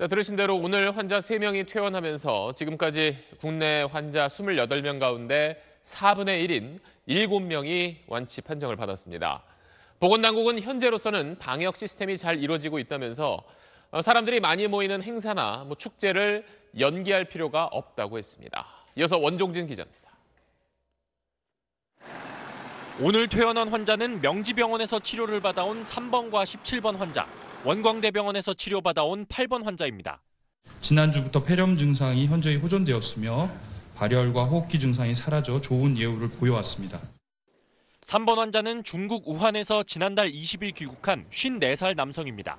자, 들으신 대로 오늘 환자 3명이 퇴원하면서 지금까지 국내 환자 28명 가운데 4분의 1인 7명이 완치 판정을 받았습니다. 보건당국은 현재로서는 방역 시스템이 잘 이루어지고 있다면서 어, 사람들이 많이 모이는 행사나 뭐 축제를 연기할 필요가 없다고 했습니다. 이어서 원종진 기자입니다. 오늘 퇴원한 환자는 명지병원에서 치료를 받아온 3번과 17번 환자. 원광대병원에서 치료받아온 8번 환자입니다. 지난주부터 폐렴 증상이 현저히 호전되었으며 발열과 호흡기 증상이 사라져 좋은 예후를 보여왔습니다. 3번 환자는 중국 우한에서 지난달 20일 귀국한 54살 남성입니다.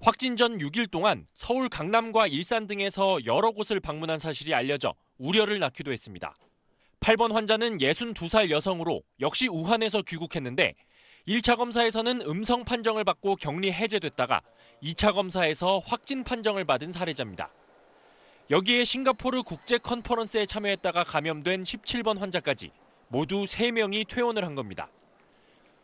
확진 전 6일 동안 서울 강남과 일산 등에서 여러 곳을 방문한 사실이 알려져 우려를 낳기도 했습니다. 8번 환자는 62살 여성으로 역시 우한에서 귀국했는데 1차 검사에서는 음성 판정을 받고 격리 해제됐다가 2차 검사에서 확진 판정을 받은 사례자입니다. 여기에 싱가포르 국제 컨퍼런스에 참여했다가 감염된 17번 환자까지 모두 3명이 퇴원을 한 겁니다.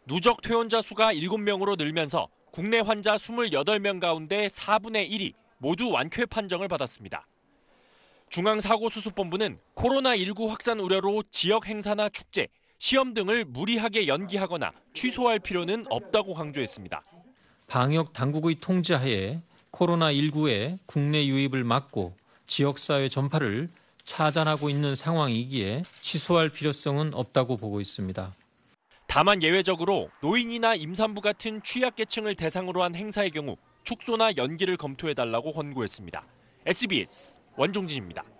누적 퇴원자 수가 7명으로 늘면서 국내 환자 28명 가운데 4분의 1이 모두 완쾌 판정을 받았습니다. 중앙사고수습본부는 코로나19 확산 우려로 지역 행사나 축제, 시험 등을 무리하게 연기하거나 취소할 필요는 없다고 강조했습니다. 방역 당국의 통제하에 코로나19의 국내 유입을 막고 지역사회 전파를 차단하고 있는 상황이기에 취소할 필요성은 없다고 보고 있습니다. 다만 예외적으로 노인이나 임산부 같은 취약계층을 대상으로 한 행사의 경우 축소나 연기를 검토해달라고 권고했습니다. SBS 원종진입니다.